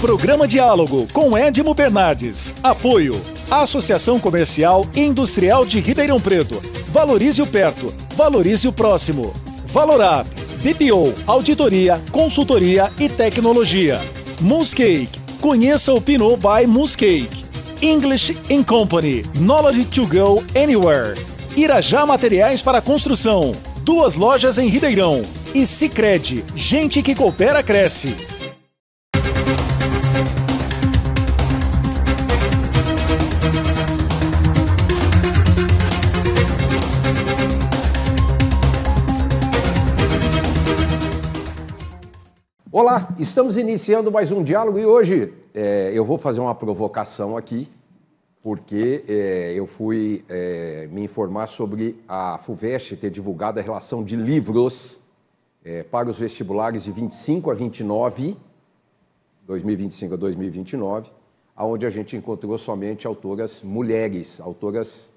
Programa Diálogo com Edmo Bernardes. Apoio. Associação Comercial e Industrial de Ribeirão Preto. Valorize o perto. Valorize o próximo. Valorap. BPO, Auditoria, Consultoria e Tecnologia. Moonscake. Conheça o Pinot by Moonscake. English in Company. Knowledge to go anywhere. Irajá Materiais para Construção. Duas lojas em Ribeirão. E Cicred. Gente que coopera cresce. Olá, estamos iniciando mais um diálogo e hoje é, eu vou fazer uma provocação aqui, porque é, eu fui é, me informar sobre a FUVEST ter divulgado a relação de livros é, para os vestibulares de 25 a 29, 2025 a 2029, aonde a gente encontrou somente autoras mulheres, autoras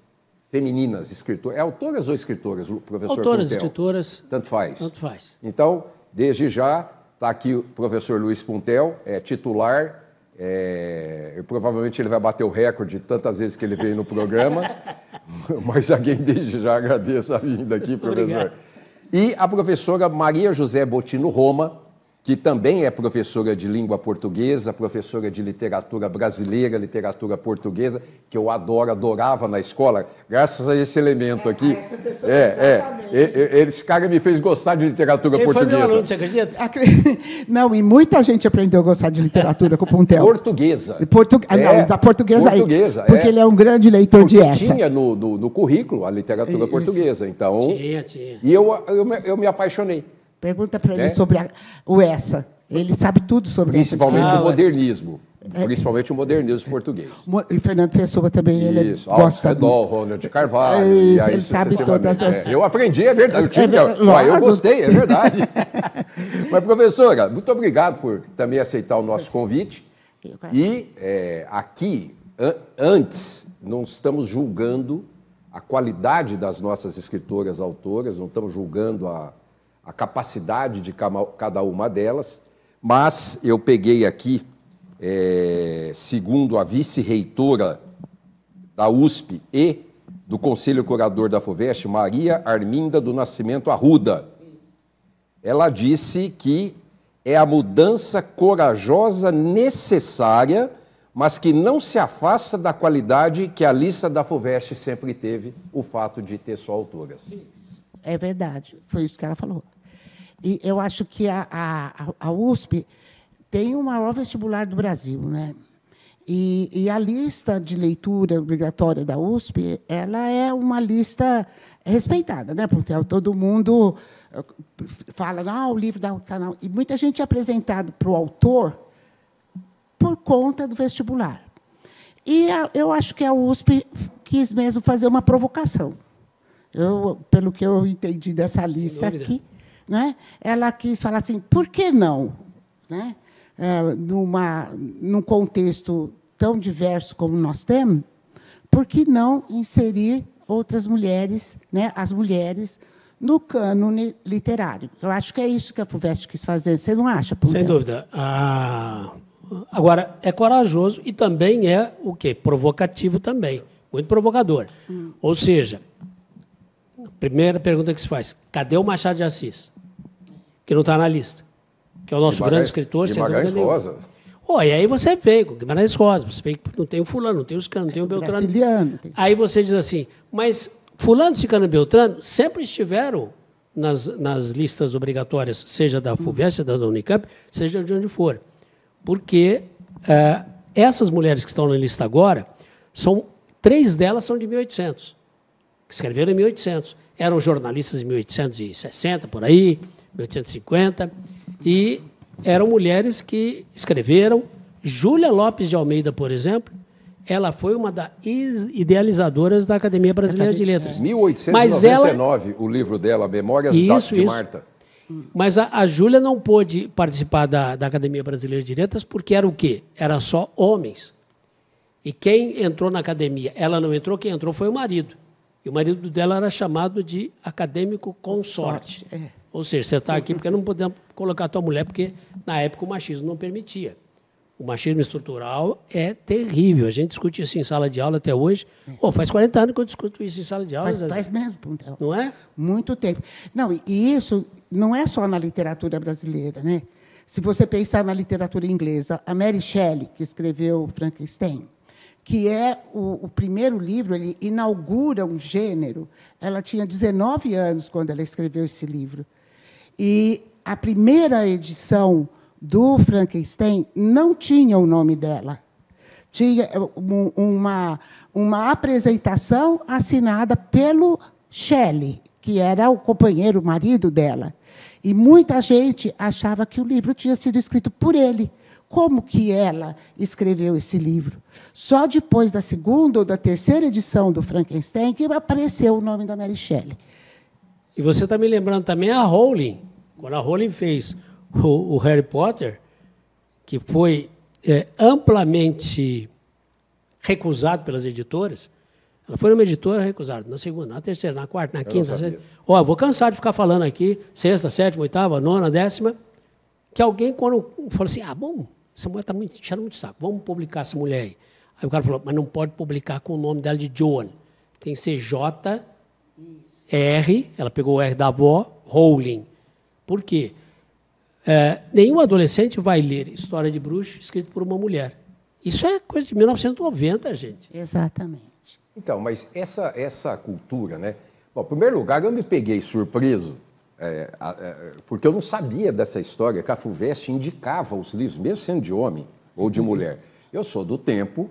femininas, escritoras. É autoras ou escritoras, professor? Autoras, Pontel? escritoras. Tanto faz. Tanto faz. Então, desde já, Está aqui o professor Luiz Puntel, é titular. É, provavelmente ele vai bater o recorde tantas vezes que ele veio no programa, mas alguém desde já agradeço a vinda aqui, professor. Obrigado. E a professora Maria José Botino Roma, que também é professora de língua portuguesa, professora de literatura brasileira, literatura portuguesa, que eu adoro, adorava na escola, graças a esse elemento é, aqui. Ah, essa pessoa, é, é. Esse cara me fez gostar de literatura Ele portuguesa. Foi meu aluno, você acredita? Não, e muita gente aprendeu a gostar de literatura com o Pontel. Portuguesa. Portu... Ah, é, não, da portuguesa. Portuguesa. Aí, é. porque ele é um grande leitor porque de essa. Tinha no, no, no currículo a literatura Isso. portuguesa, então. Tinha, tinha. E eu, eu, eu me apaixonei. Pergunta para ele é? sobre a, o essa. Ele sabe tudo sobre Principalmente essa. o modernismo. É. Principalmente o modernismo português. E Fernando Pessoa também, isso. ele isso. gosta. Redol, Ronald Carvalho. É isso, ele sabe todas essas... É. Eu aprendi, é verdade. Eu, tive... é ver... eu gostei, é verdade. Mas, professora, muito obrigado por também aceitar o nosso convite. E é, aqui, an antes, não estamos julgando a qualidade das nossas escritoras autoras, não estamos julgando a a capacidade de cada uma delas, mas eu peguei aqui, é, segundo a vice-reitora da USP e do Conselho Curador da FUVEST, Maria Arminda do Nascimento Arruda. Ela disse que é a mudança corajosa necessária, mas que não se afasta da qualidade que a lista da FUVEST sempre teve, o fato de ter só autoras. Sim é verdade. Foi isso que ela falou. E eu acho que a, a, a USP tem o maior vestibular do Brasil, né? E, e, a lista de leitura obrigatória da USP, ela é uma lista respeitada, né? Porque é todo mundo eh, fala, ah, o livro da canal. E muita gente é apresentado para o autor por conta do vestibular. E a, eu acho que a USP quis mesmo fazer uma provocação. Eu, pelo que eu entendi dessa lista aqui, né, ela quis falar assim, por que não? Né? É, numa, num contexto tão diverso como nós temos, por que não inserir outras mulheres, né, as mulheres, no cânone literário? Eu acho que é isso que a FUVEST quis fazer. Você não acha, Pudel? Sem dúvida. Ah, agora, é corajoso e também é o quê? Provocativo também. Muito provocador. Hum. Ou seja, a primeira pergunta que se faz, cadê o Machado de Assis? Que não está na lista. Que é o nosso Guimarães, grande escritor. Guimarães Rosa. Oh, e aí você veio com Guimarães Rosa, você que não tem o fulano, não tem o Cicano, não tem o Beltrano. Tem... Aí você diz assim, mas fulano, Cicano e Beltrano sempre estiveram nas, nas listas obrigatórias, seja da FUVEST, seja da Unicamp, seja de onde for. Porque uh, essas mulheres que estão na lista agora, são três delas são de 1800 escreveram em 1800. Eram jornalistas em 1860, por aí, 1850, e eram mulheres que escreveram. Júlia Lopes de Almeida, por exemplo, ela foi uma das idealizadoras da Academia Brasileira de Letras. 1899, ela... o livro dela, Memórias isso, de isso. Marta. Mas a, a Júlia não pôde participar da, da Academia Brasileira de Letras porque era o quê? Era só homens. E quem entrou na academia? Ela não entrou, quem entrou foi o marido. E o marido dela era chamado de acadêmico consorte. É. Ou seja, você está aqui porque não podemos colocar a tua mulher, porque na época o machismo não permitia. O machismo estrutural é terrível. A gente discute isso em sala de aula até hoje. É. Oh, faz 40 anos que eu discuto isso em sala de aula. Faz, faz mesmo. Então. Não é? Muito tempo. Não, e isso não é só na literatura brasileira. Né? Se você pensar na literatura inglesa, a Mary Shelley, que escreveu Frankenstein, que é o, o, primeiro livro, ele inaugura um gênero. Ela tinha 19 anos quando ela escreveu esse livro. E a primeira edição do Frankenstein não tinha o nome dela. Tinha é, uma, uma apresentação assinada pelo Shelley, que era o companheiro, o marido dela. E muita gente achava que o livro tinha sido escrito por ele como que ela escreveu esse livro. Só depois da segunda ou da terceira edição do Frankenstein que apareceu o nome da Mary Shelley. E você está me lembrando também a Rowling, quando a Rowling fez o, o Harry Potter, que foi é, amplamente recusado pelas editoras. Ela foi numa editora recusada, na segunda, na terceira, na quarta, na quinta, na sexta. Ó, oh, vou cansar de ficar falando aqui, sexta, sétima, oitava, nona, décima que alguém, quando falou assim, ah, bom, essa mulher está muito, enchendo muito saco, vamos publicar essa mulher aí. Aí o cara falou, mas não pode publicar com o nome dela de Joan. Tem que ser J, R, ela pegou o R da avó, Rowling. Por quê? É, nenhum adolescente vai ler História de Bruxo escrito por uma mulher. Isso é coisa de 1990, gente. Exatamente. Então, mas essa, essa cultura, né? Bom, em primeiro lugar, eu me peguei surpreso é, é, porque eu não sabia dessa história que a FUVEST indicava os livros, mesmo sendo de homem ou de mulher. Eu sou do tempo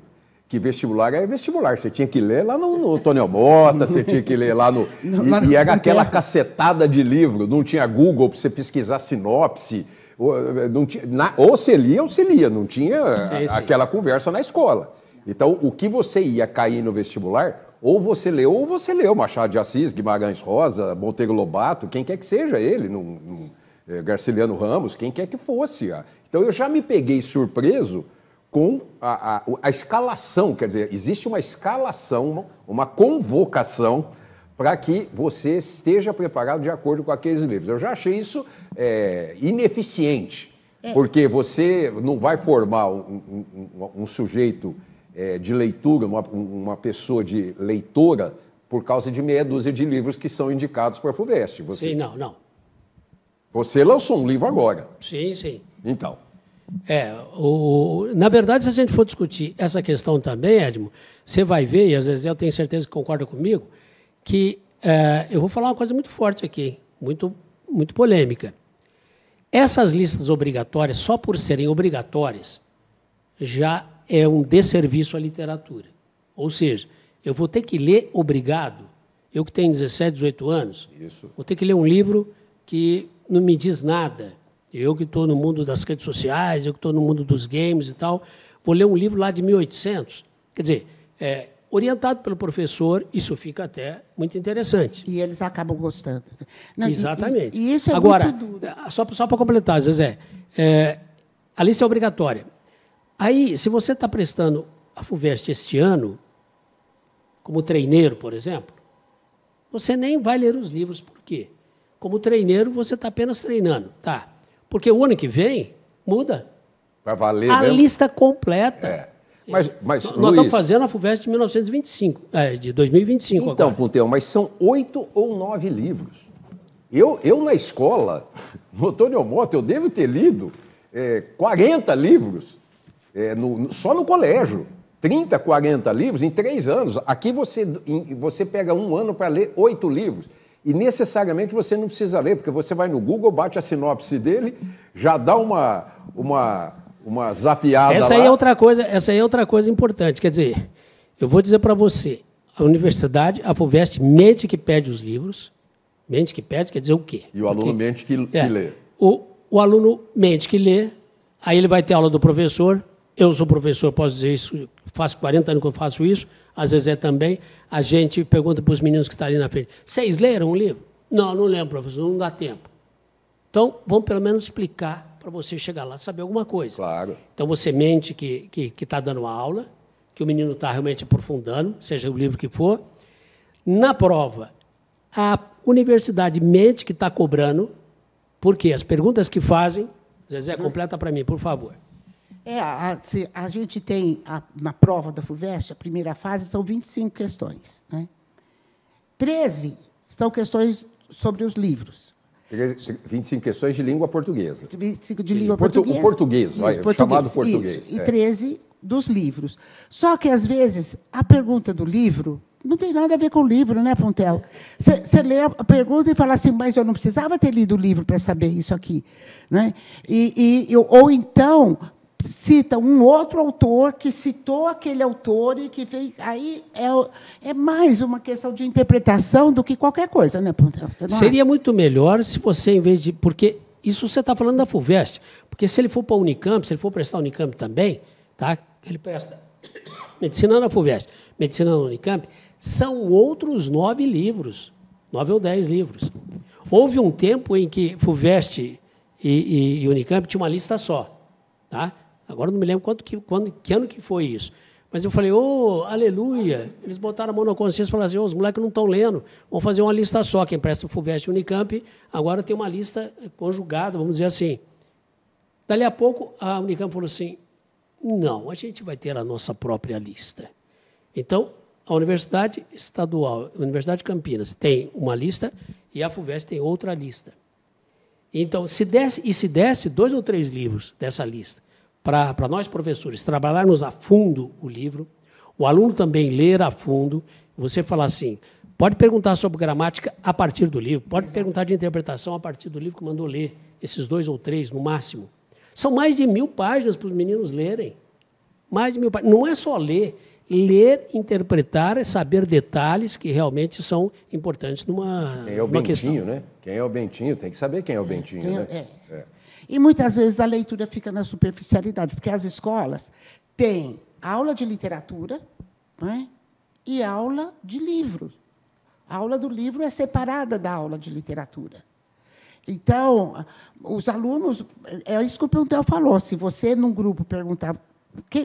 que vestibular era vestibular. Você tinha que ler lá no, no Tonel Mota, você tinha que ler lá no. e, e, era aquela cacetada de livro, não tinha Google para você pesquisar sinopse. Ou, eh, não tinha, na, ou você lia ou você lia, não tinha aquela conversa na escola. Então, o que você ia cair no vestibular, ou você leu, ou você leu Machado de Assis, Guimarães Rosa, Monteiro Lobato, quem quer que seja ele, num, num, é, Garciliano Ramos, quem quer que fosse. Ah, então eu já me peguei surpreso com a, a, a escalação, quer dizer, existe uma escalação, uma, uma convocação para que você esteja preparado de acordo com aqueles livros. Eu já achei isso é, ineficiente, é. porque você não vai formar um, um, um, um sujeito é, de leitura, uma, uma pessoa de leitora, por causa de meia dúzia de livros que são indicados para a FUVEST. Você... Sim, não, não. Você lançou um livro agora. Sim, sim. Então. É, o, na verdade, se a gente for discutir essa questão também, Edmo, você vai ver, e às vezes eu tenho certeza que concorda comigo, que é, eu vou falar uma coisa muito forte aqui, muito, muito polêmica. Essas listas obrigatórias, só por serem obrigatórias, já é um desserviço à literatura. Ou seja, eu vou ter que ler obrigado, eu que tenho 17, 18 anos, Isso. vou ter que ler um livro que não me diz nada. Eu que estou no mundo das redes sociais, eu que estou no mundo dos games e tal, vou ler um livro lá de 1800. Quer dizer, é, orientado pelo professor, isso fica até muito interessante. E eles acabam gostando. Não, Exatamente. E, e, isso é Agora, muito duro. só, só para completar, Zezé, é, a lista é obrigatória. Aí, se você está prestando a FUVEST este ano, como treineiro, por exemplo, você nem vai ler os livros. Por quê? Como treineiro, você está apenas treinando. Tá. Porque o ano que vem, muda. Vai valer A mesmo? lista completa. É. Mas, mas, Nós Luiz... estamos fazendo a FUVEST de 1925, é, de 2025 então, agora. Ponteu, mas são oito ou nove livros. Eu, eu na escola, no Antônio Mota, eu devo ter lido é, 40 livros é, no, só no colégio. 30, 40 livros em três anos. Aqui você, você pega um ano para ler oito livros. E necessariamente você não precisa ler, porque você vai no Google, bate a sinopse dele, já dá uma, uma, uma zapiada. Essa lá. aí é outra coisa, essa é outra coisa importante. Quer dizer, eu vou dizer para você, a universidade, a FUVEST, mente que pede os livros. Mente que pede quer dizer o quê? E o aluno porque, mente que, que é, lê. O, o aluno mente que lê, aí ele vai ter aula do professor, eu sou professor, posso dizer isso, faço 40 anos que eu faço isso, vezes é também, a gente pergunta para os meninos que estão tá ali na frente, vocês leram o livro? Não, não lembro, professor, não dá tempo. Então, vamos pelo menos explicar para você chegar lá saber alguma coisa. Claro. Então, você mente que está que, que tá dando uma aula, que o menino está realmente aprofundando, seja o livro que for. Na prova, a universidade mente que está cobrando, porque as perguntas que fazem, Zezé, completa para mim, por favor. É, a, a gente tem, a, na prova da FUVEST, a primeira fase, são 25 questões. Né? 13 são questões sobre os livros. 25 questões de língua portuguesa. 25 de língua Portu portuguesa. O português, isso, vai, português, chamado português. Isso, é. E 13 dos livros. Só que, às vezes, a pergunta do livro não tem nada a ver com o livro, né, Pontel? Você lê a pergunta e fala assim, mas eu não precisava ter lido o livro para saber isso aqui. Né? E, e eu, ou então, cita um outro autor que citou aquele autor e que fez. Aí é, é mais uma questão de interpretação do que qualquer coisa, né? Seria acha? muito melhor se você, em vez de. Porque isso você está falando da Fulvestre. Porque se ele for para a Unicamp, se ele for prestar a Unicamp também, tá? ele presta Medicina na Fulvestre, Medicina na Unicamp, são outros nove livros, nove ou dez livros. Houve um tempo em que Fulvestre e, e, e Unicamp tinham uma lista só. Tá? Agora não me lembro quanto que, quando, que ano que foi isso. Mas eu falei, ô, oh, aleluia! Eles botaram a mão na consciência e falaram assim, oh, os moleques não estão lendo, vão fazer uma lista só. Quem presta o FUVEST Unicamp, agora tem uma lista conjugada, vamos dizer assim. Dali a pouco, a Unicamp falou assim, não, a gente vai ter a nossa própria lista. Então, a Universidade Estadual, a Universidade de Campinas, tem uma lista e a FUVEST tem outra lista. Então, se desse, e se desse dois ou três livros dessa lista, para nós professores trabalharmos a fundo o livro, o aluno também ler a fundo, você falar assim, pode perguntar sobre gramática a partir do livro, pode Exato. perguntar de interpretação a partir do livro que mandou ler, esses dois ou três no máximo. São mais de mil páginas para os meninos lerem. Mais de mil páginas. Não é só ler. Ler, interpretar é saber detalhes que realmente são importantes numa. Quem é o Bentinho, questão. né? Quem é o Bentinho tem que saber quem é o Bentinho, quem é né? É. É. E muitas vezes a leitura fica na superficialidade, porque as escolas têm aula de literatura é? e aula de livro. A aula do livro é separada da aula de literatura. Então, os alunos. É isso que o Pontel falou. Se você, num grupo, perguntar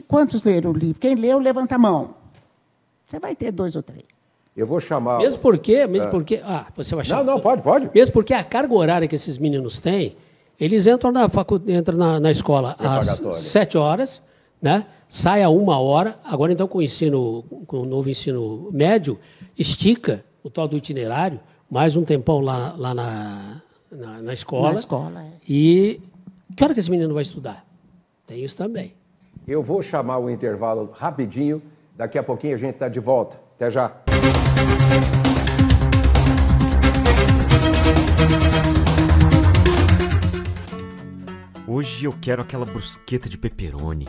quantos leram o livro, quem leu, levanta a mão. Você vai ter dois ou três. Eu vou chamar. Mesmo porque. Mesmo é. porque ah, você vai chamar. Não, não, pode, pode. Mesmo porque a carga horária que esses meninos têm eles entram na, facu... entram na, na escola às sete horas, né? sai a uma hora. Agora, então, com o ensino, com o novo ensino médio, estica o tal do itinerário, mais um tempão lá, lá na, na, na escola. Na escola, é. E que hora que esse menino vai estudar? Tem isso também. Eu vou chamar o intervalo rapidinho. Daqui a pouquinho a gente está de volta. Até já. Hoje eu quero aquela brusqueta de pepperoni.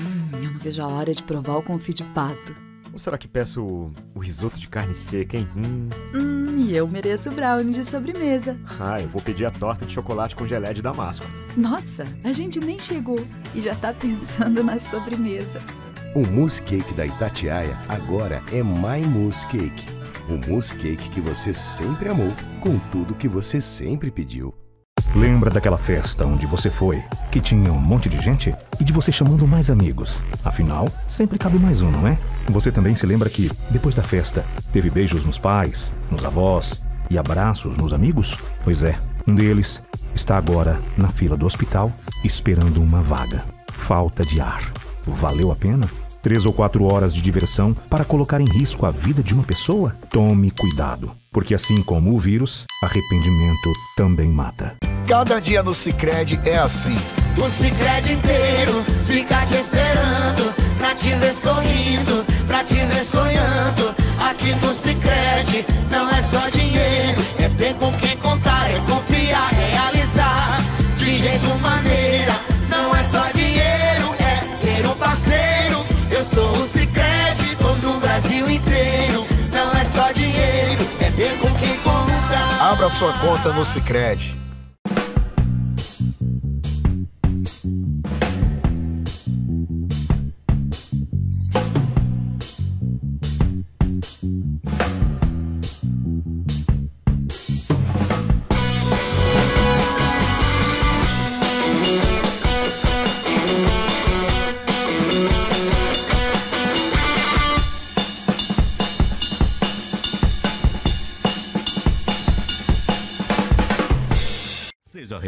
Hum, eu não vejo a hora de provar o confit de pato. Ou será que peço o, o risoto de carne seca, hein? Hum. hum, e eu mereço brownie de sobremesa. Ah, eu vou pedir a torta de chocolate com gelé de damasco. Nossa, a gente nem chegou e já tá pensando na sobremesa. O mousse cake da Itatiaia agora é My Mousse Cake. O mousse cake que você sempre amou, com tudo que você sempre pediu. Lembra daquela festa onde você foi, que tinha um monte de gente e de você chamando mais amigos? Afinal, sempre cabe mais um, não é? Você também se lembra que, depois da festa, teve beijos nos pais, nos avós e abraços nos amigos? Pois é, um deles está agora na fila do hospital esperando uma vaga. Falta de ar. Valeu a pena? Três ou quatro horas de diversão para colocar em risco a vida de uma pessoa? Tome cuidado, porque assim como o vírus, arrependimento também mata. Cada dia no Sicredi é assim. O Sicredi inteiro fica te esperando pra te ver sorrindo, pra te ver sonhando. Aqui no Sicredi não é só dinheiro, é ter com quem contar, é confiar, realizar de jeito maneiro a sua conta no Sicredi.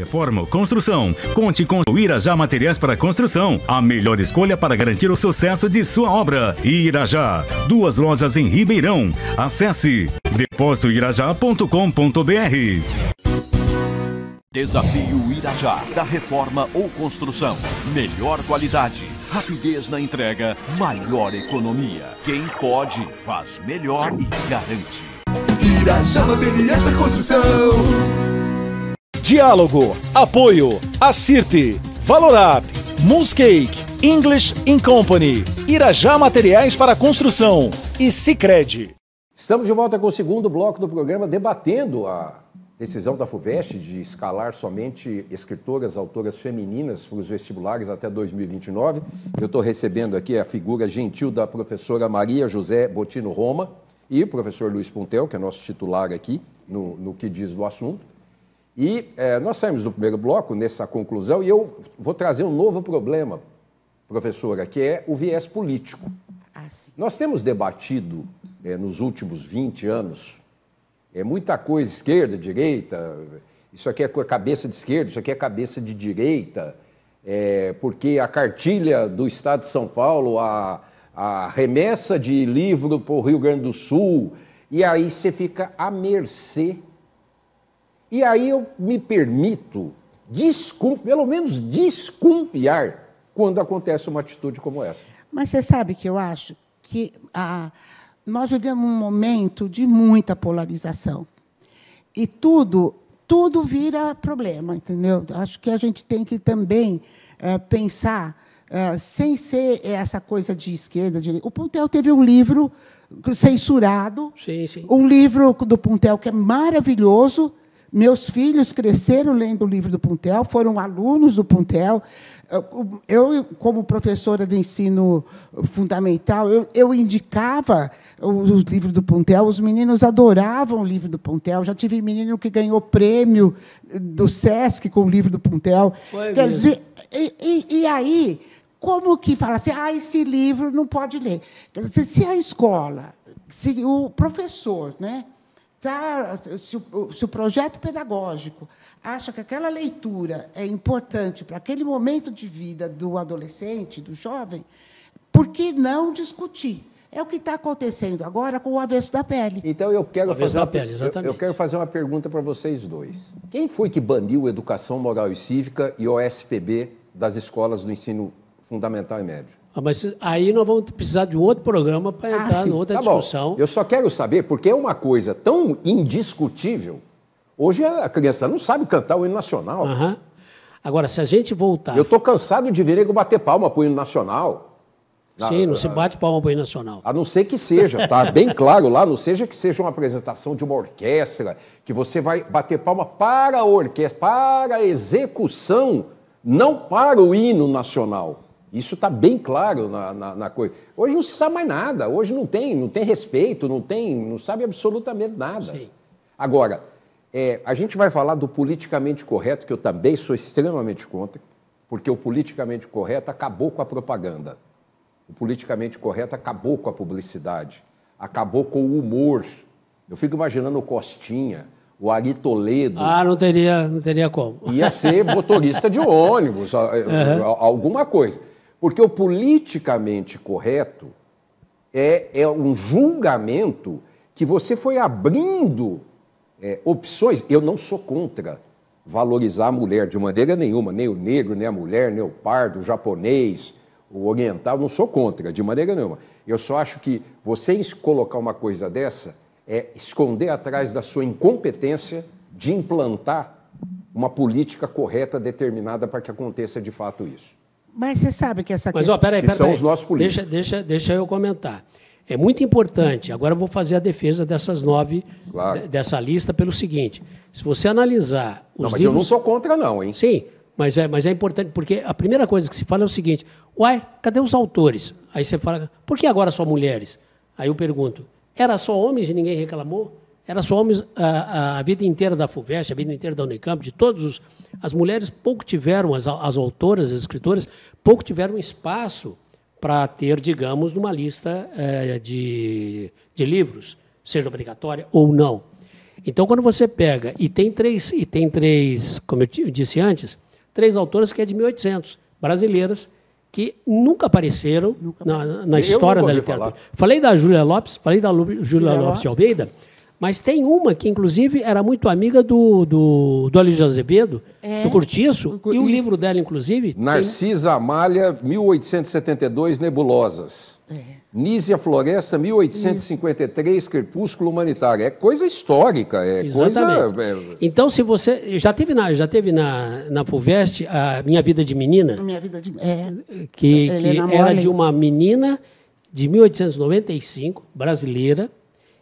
reforma ou construção, conte com o Irajá Materiais para Construção, a melhor escolha para garantir o sucesso de sua obra. Irajá, duas lojas em Ribeirão. Acesse depósitoirajá.com.br. Desafio Irajá, da reforma ou construção. Melhor qualidade, rapidez na entrega, maior economia. Quem pode, faz melhor e garante. Irajá Materiais para Construção. Diálogo, Apoio, Acirte, Valorap, Moonscake, English in Company, Irajá Materiais para Construção e Cicred. Estamos de volta com o segundo bloco do programa debatendo a decisão da FUVEST de escalar somente escritoras, autoras femininas para os vestibulares até 2029. Eu estou recebendo aqui a figura gentil da professora Maria José Botino Roma e o professor Luiz Puntel, que é nosso titular aqui no, no que diz do assunto. E é, nós saímos do primeiro bloco nessa conclusão, e eu vou trazer um novo problema, professora, que é o viés político. Ah, nós temos debatido é, nos últimos 20 anos é, muita coisa, esquerda, direita, isso aqui é cabeça de esquerda, isso aqui é cabeça de direita, é, porque a cartilha do Estado de São Paulo, a, a remessa de livro para o Rio Grande do Sul, e aí você fica à mercê e aí eu me permito, pelo menos desconfiar, quando acontece uma atitude como essa. Mas você sabe que eu acho que a... Ah, nós vivemos um momento de muita polarização. E tudo, tudo vira problema, entendeu? Acho que a gente tem que também é, pensar. É, sem ser essa coisa de esquerda, direita. O Pontel teve um livro censurado, sim, sim. um livro do Pontel que é maravilhoso, meus filhos cresceram lendo o livro do Puntel, foram alunos do Puntel. Eu, como professora do ensino fundamental, eu, eu indicava os livros do Puntel, os meninos adoravam o livro do Puntel. Já tive menino que ganhou prêmio do SESC com o livro do Puntel. Foi Quer mesmo. dizer, e, e, e aí, como que fala assim, ah, esse livro não pode ler? Quer dizer, se a escola, se o professor, né? Tá, se o, se o projeto pedagógico acha que aquela leitura é importante para aquele momento de vida do adolescente, do jovem, por que não discutir? É o que está acontecendo agora com o avesso da pele. Então eu quero, fazer da pele, eu, eu quero fazer uma pergunta para vocês dois. Quem foi que baniu Educação Moral e Cívica e OSPB das escolas do ensino fundamental e médio? Ah, mas aí nós vamos precisar de outro programa para ah, entrar sim. outra tá discussão. Bom. Eu só quero saber, porque é uma coisa tão indiscutível. Hoje a criança não sabe cantar o hino nacional. Uhum. Agora, se a gente voltar. Eu estou cansado de ver bater palma para o hino nacional. Sim, não se bate palma para o hino nacional. A não ser que seja, tá bem claro lá, não seja que seja uma apresentação de uma orquestra, que você vai bater palma para a orquestra, para a execução, não para o hino nacional. Isso está bem claro na, na, na, coisa. Hoje não se sabe mais nada, hoje não tem, não tem respeito, não tem, não sabe absolutamente nada. Sim. Agora, é, a gente vai falar do politicamente correto, que eu também sou extremamente contra, porque o politicamente correto acabou com a propaganda. O politicamente correto acabou com a publicidade, acabou com o humor. Eu fico imaginando o Costinha, o Ari Toledo. Ah, não teria, não teria como. Ia ser motorista de ônibus, uhum. alguma coisa. Porque o politicamente correto é, é um julgamento que você foi abrindo é, opções. Eu não sou contra valorizar a mulher de maneira nenhuma, nem o negro, nem a mulher, nem o pardo, o japonês, o oriental, não sou contra, de maneira nenhuma. Eu só acho que vocês colocar uma coisa dessa é esconder atrás da sua incompetência de implantar uma política correta determinada para que aconteça de fato isso. Mas você sabe que essa questão... Mas, peraí, peraí. Que são os nossos políticos. Deixa, deixa, deixa eu comentar. É muito importante. Agora eu vou fazer a defesa dessas nove, claro. dessa lista, pelo seguinte: se você analisar os não, mas livros, eu não sou contra, não, hein? Sim, mas é, mas é importante, porque a primeira coisa que se fala é o seguinte: uai, cadê os autores? Aí você fala, por que agora só mulheres? Aí eu pergunto: era só homens e ninguém reclamou? Eram só homens a, a, vida inteira da FUVEST, a vida inteira da Unicamp, de todos os. As mulheres pouco tiveram, as, as autoras, as escritoras, pouco tiveram espaço para ter, digamos, numa lista é, de, de livros, seja obrigatória ou não. Então, quando você pega e tem três, e tem três, como eu disse antes, três autoras que é de 1800, brasileiras, que nunca apareceram nunca na, na, história da literatura. Falar. Falei da Júlia Lopes, falei da Júlia Lopes de Almeida, mas tem uma que, inclusive, era muito amiga do, do, do Aloysio Azevedo, é. do Curtiço, e o livro dela, inclusive. Narcisa tem... Amália, 1872, Nebulosas. É. Nízia Floresta, 1853, Isso. Crepúsculo Humanitário. É coisa histórica, é Exatamente. coisa. É, então, se você. Já teve na, já teve na, na FUVEST a Minha Vida de Menina? A minha Vida de é. Que, que era de uma menina de 1895, brasileira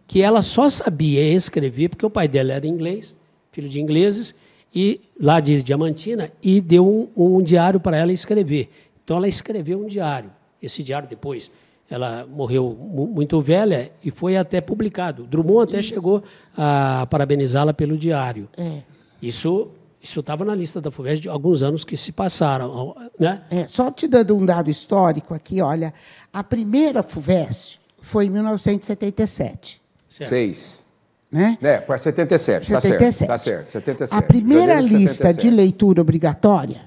que ela só sabia escrever porque o pai dela era inglês, filho de ingleses, e lá de Diamantina, e deu um, um diário para ela escrever. Então ela escreveu um diário. Esse diário depois ela morreu muito velha e foi até publicado. Drummond até isso. chegou a parabenizá-la pelo diário. É. Isso isso estava na lista da FUVEST de alguns anos que se passaram. Né? É, só te dando um dado histórico aqui, olha, a primeira FUVEST foi em 1977. Seis. Né? É, para 77, 77. Tá certo, tá certo, 77. Tá a primeira lista 77. de leitura obrigatória,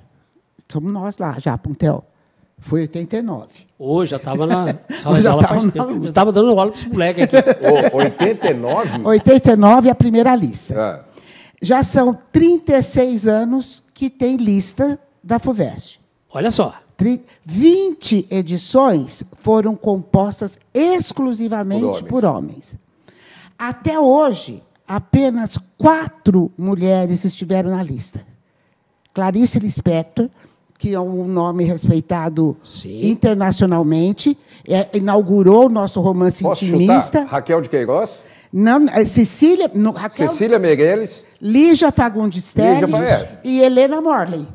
somos nós lá, já, Puntel, foi 89. Hoje oh, já estava na sala de aula Já estava dando aula para os moleques aqui. Oh, 89? 89 é a primeira lista. Ah. Já são 36 anos que tem lista da FUVEST. Olha só. 20 edições foram compostas exclusivamente por homens. Por homens. Até hoje, apenas quatro mulheres estiveram na lista. Clarice Lispector, que é um nome respeitado Sim. internacionalmente, é, inaugurou o nosso romance Posso intimista. Chutar? Raquel de Queiroz? Não, é, Cecília, no, Raquel, Cecília Meirelles, Lígia Fagundes Lígia é. e Helena Morley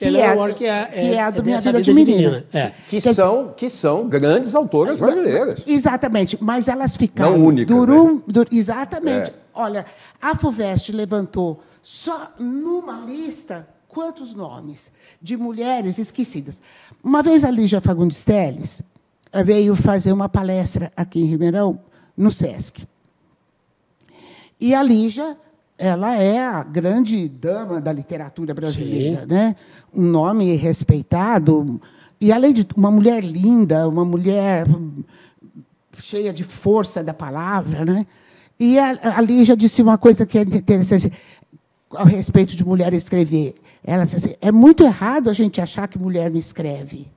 que, que, é, é, que é, é, é a é do é Minha Vida de Menina. menina. É. Que, que, então, são, que são grandes autoras brasileiras. Exatamente, mas elas ficaram... Não únicas, né? durum, né? dur, Exatamente. Olha, a FUVEST levantou só numa lista quantos nomes de mulheres esquecidas. Uma vez a Lígia Fagundes Telles veio fazer uma palestra aqui em Ribeirão, no SESC. E a Lígia ela é a grande dama da literatura brasileira, né? Um nome respeitado e além de uma mulher linda, uma mulher cheia de força da palavra, né? E a, a Lígia disse uma coisa que é interessante a respeito de mulher escrever. Ela disse assim, é muito errado a gente achar que mulher não escreve.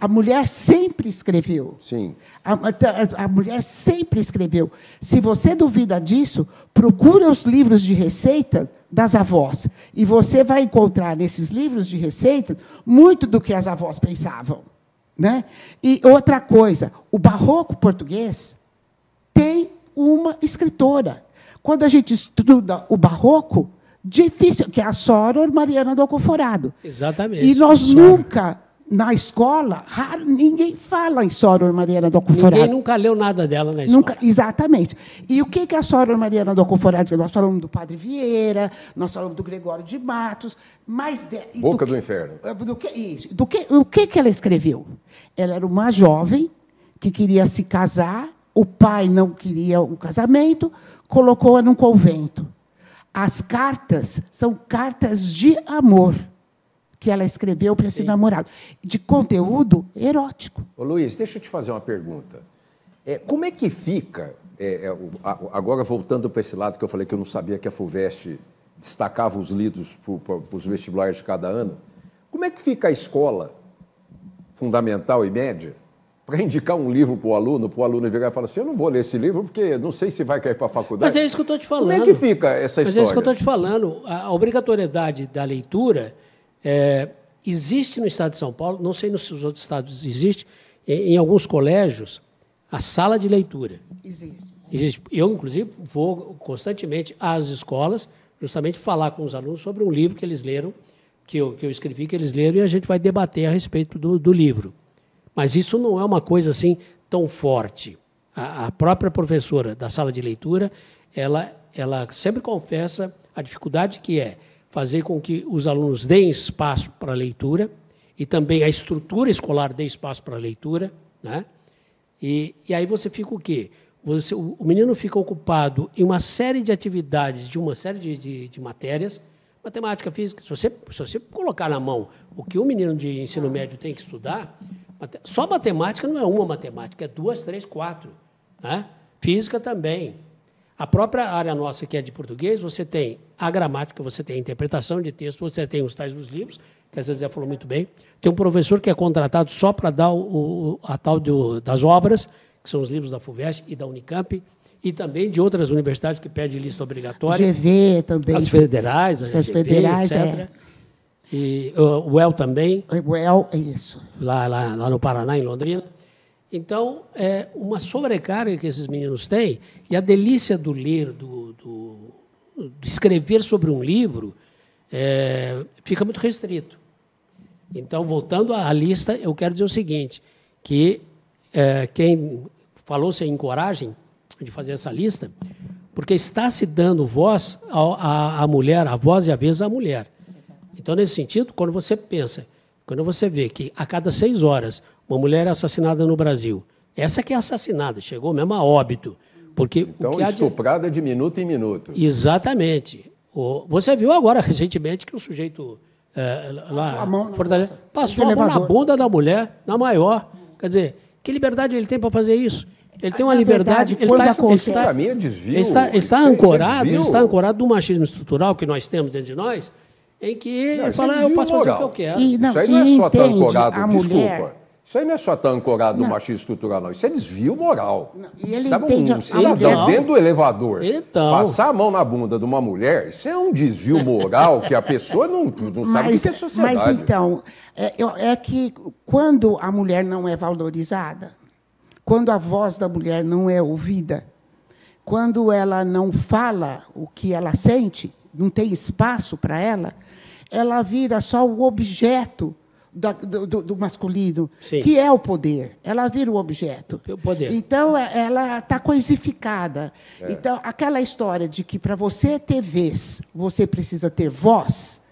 A mulher sempre escreveu. Sim. A, a, a, mulher sempre escreveu. Se você duvida disso, procura os livros de receita das avós. E você vai encontrar nesses livros de receita muito do que as avós pensavam. Né? E outra coisa, o barroco português tem uma escritora. Quando a gente estuda o barroco, difícil, que é a Soror Mariana do Alcoforado. Exatamente. E nós nunca na escola, raro, ninguém fala em Soror Mariana do Alcoforado. Ninguém nunca leu nada dela na escola. Nunca, exatamente. E o que que a Soror Mariana do Alcoforado? Nós falamos do Padre Vieira, nós falamos do Gregório de Matos, mas... De, Boca do, do que, Inferno. É, do que, isso. Do que, o que, que ela escreveu? Ela era uma jovem que queria se casar, o pai não queria o casamento, colocou-a num convento. As cartas são cartas de amor que ela escreveu para esse namorado, de conteúdo erótico. Ô, Luiz, deixa eu te fazer uma pergunta. É, como é que fica, é, é, agora voltando para esse lado que eu falei que eu não sabia que a FUVEST destacava os lidos para os vestibulares de cada ano, como é que fica a escola, fundamental e média, para indicar um livro para o aluno, para o aluno virar e falar assim, eu não vou ler esse livro porque não sei se vai cair para a faculdade. Mas é isso que eu estou te falando. Como é que fica essa história? Mas é isso que eu estou te falando. A obrigatoriedade da leitura é, existe no estado de São Paulo, não sei nos outros estados existe, em, em alguns colégios, a sala de leitura. Existe. Existe. Eu, inclusive, vou constantemente às escolas justamente falar com os alunos sobre um livro que eles leram, que eu, que eu escrevi, que eles leram, e a gente vai debater a respeito do, do livro. Mas isso não é uma coisa assim tão forte. A, a, própria professora da sala de leitura, ela, ela sempre confessa a dificuldade que é fazer com que os alunos deem espaço para a leitura e também a estrutura escolar dê espaço para a leitura. Né? E, e aí você fica o quê? Você, o menino fica ocupado em uma série de atividades, de uma série de, de, de matérias, matemática, física. Se você, se você colocar na mão o que o menino de ensino médio tem que estudar, só matemática não é uma matemática, é duas, três, quatro. Né? Física também. A própria área nossa, que é de português, você tem a gramática, você tem a interpretação de texto, você tem os tais dos livros, que a já falou muito bem. Tem um professor que é contratado só para dar o, a tal do, das obras, que são os livros da FUVEST e da Unicamp, e também de outras universidades que pedem lista obrigatória. GV também. As federais, as, as federais, etc. É. E uh, o UEL também. O UEL, é isso. Lá, lá, lá no Paraná, em Londrina. Então, é uma sobrecarga que esses meninos têm, e a delícia do ler, do, do de escrever sobre um livro, é, fica muito restrito. Então, voltando à lista, eu quero dizer o seguinte, que é, quem falou se encoragem de fazer essa lista, porque está se dando voz à, à, mulher, a voz e a vez à mulher. Então, nesse sentido, quando você pensa, quando você vê que a cada seis horas uma mulher assassinada no Brasil. Essa que é assassinada, chegou mesmo a óbito. Porque então, de... estuprada de... minuto em minuto. Exatamente. Você viu agora, recentemente, que o um sujeito é, lá mão, Fortaleza, passou a mão na bunda da mulher, na maior. Quer dizer, que liberdade ele tem para fazer isso? Ele tem uma liberdade. Verdade, ele, tá está, para mim é desvio. Ele está, ancorado, ele está ancorado do machismo estrutural que nós temos dentro de nós, em que não, ele fala, ah, eu posso moral. fazer o que eu quero. E, não, isso aí não é só estar tá ancorado, desculpa. Mulher isso aí não é só estar tá ancorado não. no machismo estrutural, não. Isso é desvio moral. Não. E ele Sabe, entende um cidadão então, dentro do elevador então. passar a mão na bunda de uma mulher, isso é um desvio moral que a pessoa não, não mas, sabe o que é sociedade. Mas então, é, é que quando a mulher não é valorizada, quando a voz da mulher não é ouvida, quando ela não fala o que ela sente, não tem espaço para ela, ela vira só o objeto do, do, masculino, Sim. que é o poder. Ela vira o objeto. O poder. Então, é, ela está coisificada. É. Então, aquela história de que para você ter vez, você precisa ter voz,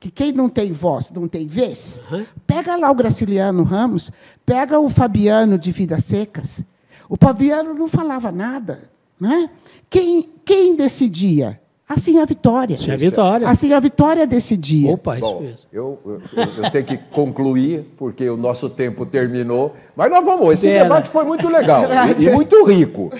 que quem não tem voz não tem vez, uhum. pega lá o Graciliano Ramos, pega o Fabiano de Vidas Secas. O Fabiano não falava nada. Né? Quem, quem decidia? Assim é a vitória. Assim é a vitória. Assim é a vitória desse dia. Opa, isso Bom, mesmo. Eu, eu, eu, tenho que concluir, porque o nosso tempo terminou. Mas nós vamos. Esse Pena. debate foi muito legal e, e, muito rico.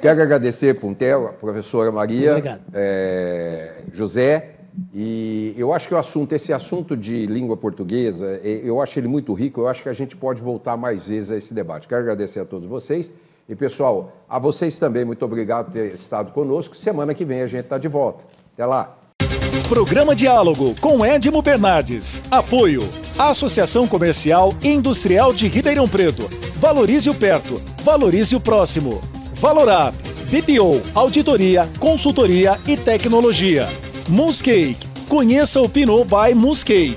Quero agradecer, Puntel, a professora Maria, é, José. E eu acho que o assunto, esse assunto de língua portuguesa, eh, eu acho ele muito rico. Eu acho que a gente pode voltar mais vezes a esse debate. Quero agradecer a todos vocês. E, pessoal, a vocês também, muito obrigado por ter estado conosco. Semana que vem a gente está de volta. Até lá. Programa Diálogo com Edmo Bernardes. Apoio. Associação Comercial e Industrial de Ribeirão Preto. Valorize o perto, valorize o próximo. Valorap, BPO, Auditoria, Consultoria e Tecnologia. Muscake. Conheça o Pinot by Muscake.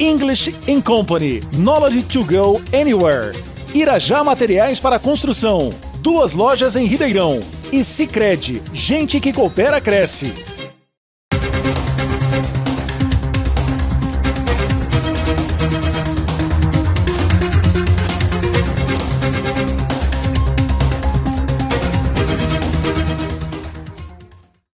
English Company. Knowledge to go anywhere. Irajá Materiais para Construção duas lojas em Ribeirão. E Cicred, gente que coopera cresce.